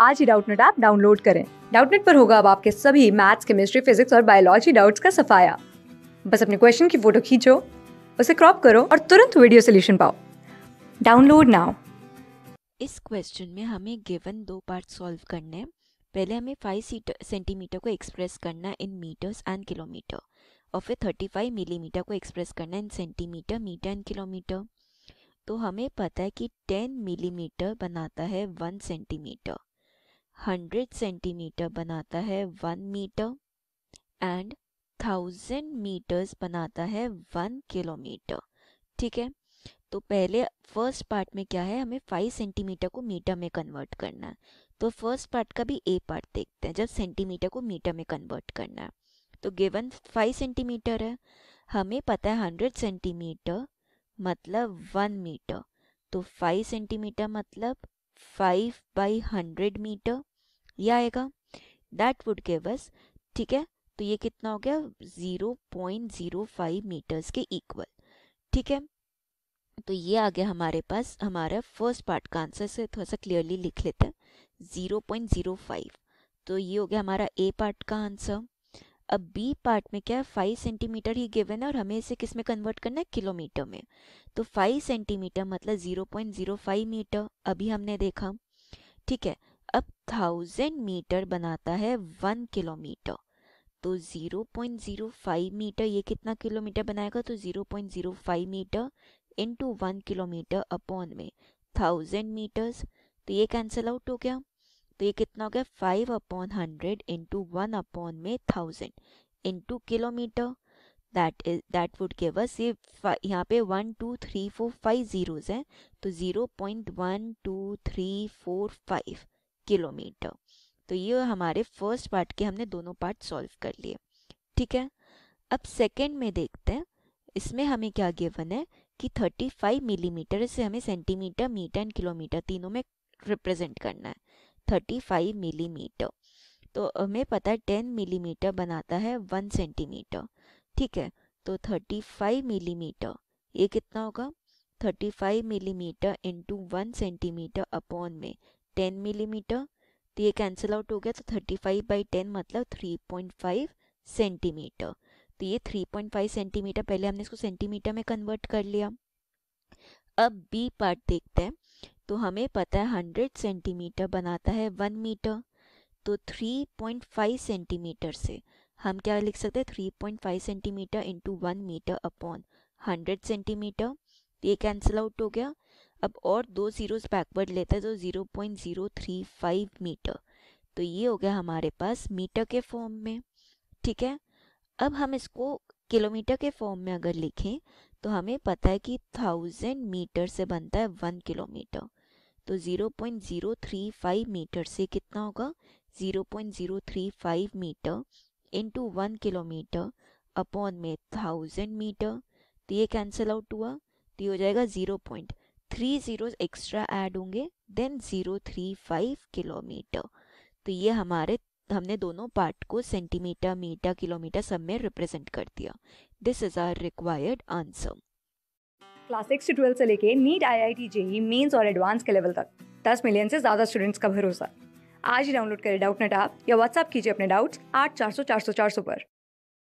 आज ही Doubtnut app download करें डाउटनेट पर होगा अब आपके सभी मैथ्स केमिस्ट्री फिजिक्स और बायोलॉजी डाउट्स का सफाया बस अपने क्वेश्चन की फोटो खींचो उसे क्रॉप करो और तुरंत वीडियो सोल्यूशन पाओ डाउनलोड नाउ इस क्वेश्चन में हमें गिवन दो पार्ट सॉल्व करने हैं पहले हमें फाइव सेंटीमीटर को एक्सप्रेस करना इन मीटर्स एंड किलोमीटर और फिर थर्टी फाइव मिलीमीटर को एक्सप्रेस करना in centimetre metre and kilometre तो हमें पता है कि टेन मिलीमीटर बनाता है वन सेंटीमीटर हंड्रेड सेंटीमीटर बनाता है one metre and thousand metres बनाता है वन किलोमीटर ठीक है तो पहले फर्स्ट पार्ट में क्या है हमें फाइव सेंटीमीटर को मीटर में कन्वर्ट करना है तो फर्स्ट पार्ट का भी ए पार्ट देखते हैं जब सेंटीमीटर को मीटर में कन्वर्ट करना है तो गिवन फाइव सेंटीमीटर है हमें पता है हंड्रेड सेंटीमीटर मतलब वन मीटर तो फाइव सेंटीमीटर मतलब फाइव बाई हंड्रेड मीटर ये आएगा दैट वुड गिव अस ठीक है तो ये कितना हो गया 0.05 मीटर्स के इक्वल ठीक है तो ये आ गया हमारे पास हमारा फर्स्ट पार्ट का आंसर से थोड़ा सा क्लियरली लिख लेते हैं 0.05 तो ये हो गया हमारा ए पार्ट का आंसर अब बी पार्ट में क्या है फाइव सेंटीमीटर ही गिवन है और हमें इसे किस में कन्वर्ट करना है किलोमीटर में तो फाइव सेंटीमीटर मतलब zero point zero five metre अभी हमने देखा ठीक है अब थाउजेंड मीटर बनाता है वन किलोमीटर तो zero zero point five metre ये कितना किलोमीटर बनाएगा तो zero zero point five metre into one kilometre upon में थाउजेंड मीटर्स तो ये कैंसिल आउट हो गया तो ये कितना हो गया five upon hundred into one upon में thousand into kilometre that is that would give us ये यहाँ पे one two three four five zeros हैं तो zero point one two three four five kilometre तो ये हमारे फर्स्ट पार्ट के हमने दोनों पार्ट सॉल्व कर लिए ठीक है अब सेकेंड में देखते हैं इसमें हमें क्या गिवन है कि 35 मिलीमीटर mm से हमें सेंटीमीटर मीटर एंड किलोमीटर तीनों में रिप्रेजेंट करना है 35 मिलीमीटर mm. तो हमें पता है 10 मिलीमीटर mm बनाता है 1 सेंटीमीटर ठीक है तो 35 मिलीमीटर mm, ये कितना होगा 35 millimetre into one centimetre upon में टेन मिलीमीटर तो ये कैंसिल आउट हो गया तो थर्टी फाइव बाई टेन मतलब थ्री पॉइंट फाइव सेंटीमीटर तो ये थ्री पॉइंट फाइव सेंटीमीटर पहले हमने इसको सेंटीमीटर में कन्वर्ट कर लिया अब बी पार्ट देखते हैं तो हमें पता है हंड्रेड सेंटीमीटर बनाता है वन मीटर तो थ्री पॉइंट फाइव सेंटीमीटर से हम क्या लिख सकते हैं three point five centimetre into one metre upon hundred centimetre ये कैंसिल आउट हो गया अब और दो ज़ीरोस बैकवर्ड लेते हैं तो zero point zero three five metre तो ये हो गया हमारे पास मीटर के फॉर्म में ठीक है अब हम इसको किलोमीटर के फॉर्म में अगर लिखें तो हमें पता है कि थाउजेंड मीटर से बनता है वन किलोमीटर तो zero point zero three five metre से कितना होगा zero point zero three five metre into one kilometre upon में थाउजेंड मीटर तो ये कैंसिल आउट हुआ तो ये हो जाएगा zero point three zeros extra add होंगे then zero three five kilometre तो ये हमारे हमने दोनों पार्ट को सेंटीमीटर मीटर किलोमीटर सब में रिप्रेजेंट कर दिया this is our required answer class six से ट्वेल्थ से लेके NEET I I T JEE mains और एडवांस के लेवल तक दस मिलियन से ज़्यादा स्टूडेंट्स का भरोसा आज ही डाउनलोड करें डाउट नेट आप या व्हाट्सअप कीजिए अपने डाउट्स आठ चार सौ चार सौ चार सौ पर